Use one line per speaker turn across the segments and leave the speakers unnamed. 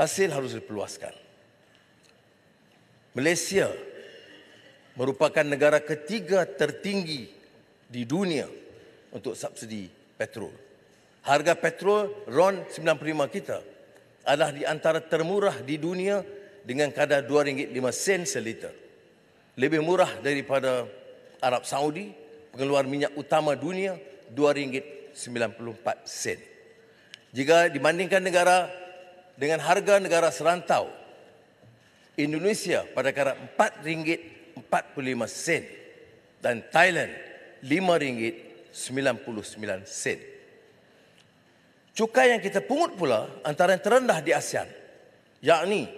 hasil harus diperluaskan. Malaysia merupakan negara ketiga tertinggi di dunia untuk subsidi petrol. Harga petrol RON 95 kita adalah di antara termurah di dunia dengan kadar RM2.5 sen seliter. Lebih murah daripada Arab Saudi, pengeluar minyak utama dunia RM2.94 sen. Jika dibandingkan negara dengan harga negara serantau Indonesia pada kadar RM4.45 dan Thailand RM5.99. Cukai yang kita pungut pula antara yang terendah di ASEAN yakni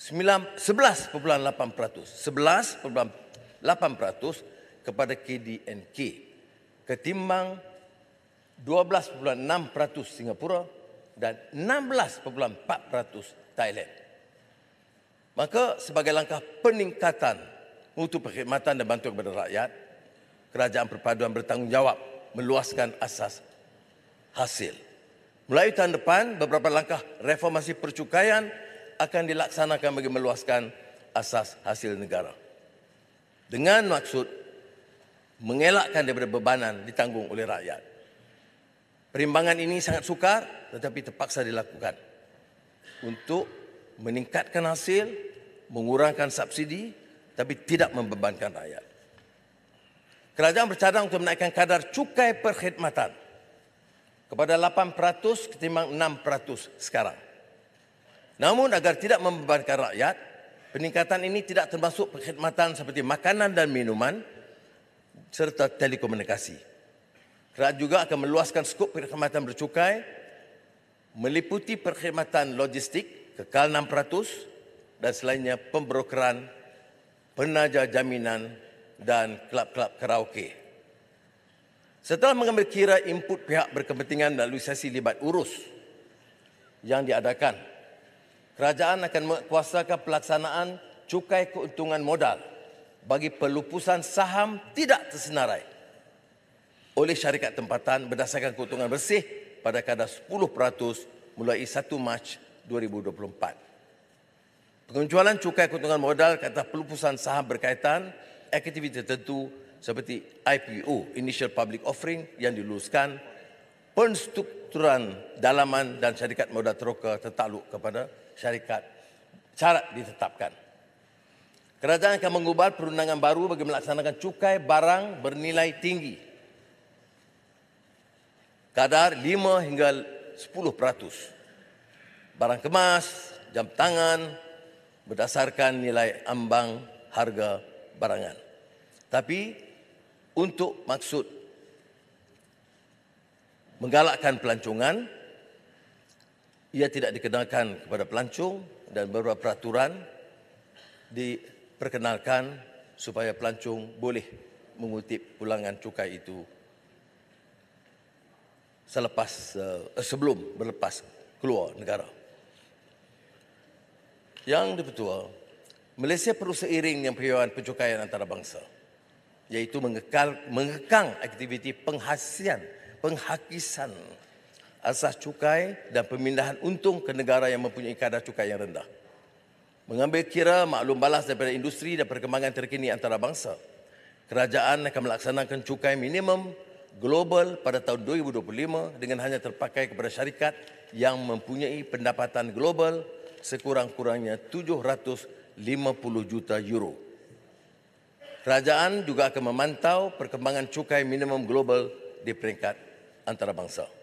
11.8% 11.8% kepada KDNK ketimbang 12.6% Singapura 12.6% dan 16.4% Thailand. Maka sebagai langkah peningkatan mutu perkhidmatan dan bantuan kepada rakyat, kerajaan perpaduan bertanggungjawab meluaskan asas hasil. Mulai tahun depan, beberapa langkah reformasi percukaian akan dilaksanakan bagi meluaskan asas hasil negara. Dengan maksud mengelakkan daripada bebanan ditanggung oleh rakyat. Perimbangan ini sangat sukar tetapi terpaksa dilakukan untuk meningkatkan hasil, mengurangkan subsidi tapi tidak membebankan rakyat. Kerajaan bercadang untuk menaikkan kadar cukai perkhidmatan kepada 8% ketimbang 6% sekarang. Namun agar tidak membebankan rakyat, peningkatan ini tidak termasuk perkhidmatan seperti makanan dan minuman serta telekomunikasi. Kerajaan juga akan meluaskan skop perkhidmatan bercukai meliputi perkhidmatan logistik kekal 6% dan selainnya pemberokeran, penaja jaminan dan kelab-kelab karaoke. Setelah mengambil kira input pihak berkepentingan melalui sesi libat urus yang diadakan, kerajaan akan mengkuasakan pelaksanaan cukai keuntungan modal bagi pelupusan saham tidak tersenarai oleh syarikat tempatan berdasarkan keuntungan bersih pada kadar 10% mulai 1 Mac 2024. Penjualan cukai keuntungan modal ke atas pelupusan saham berkaitan aktiviti tertentu seperti IPO, Initial Public Offering yang diluluskan, penstrukturan dalaman dan syarikat modal teroka tertakluk kepada syarikat syarat ditetapkan. Kerajaan akan mengubah perundangan baru bagi melaksanakan cukai barang bernilai tinggi kadar 5 hingga 10%. Barang kemas, jam tangan berdasarkan nilai ambang harga barangan. Tapi untuk maksud menggalakkan pelancongan, ia tidak dikenakan kepada pelancong dan beberapa peraturan diperkenalkan supaya pelancong boleh mengutip pulangan cukai itu selepas uh, sebelum berlepas keluar negara. Yang dipertua, Malaysia perlu seiring dengan perjuangan pencukaian antarabangsa iaitu mengekal, mengekang aktiviti penghasian, penghakisan asas cukai dan pemindahan untung ke negara yang mempunyai kadar cukai yang rendah. Mengambil kira maklum balas daripada industri dan perkembangan terkini antarabangsa, kerajaan akan melaksanakan cukai minimum global pada tahun 2025 dengan hanya terpakai kepada syarikat yang mempunyai pendapatan global sekurang-kurangnya 750 juta euro. Kerajaan juga akan memantau perkembangan cukai minimum global di peringkat antarabangsa.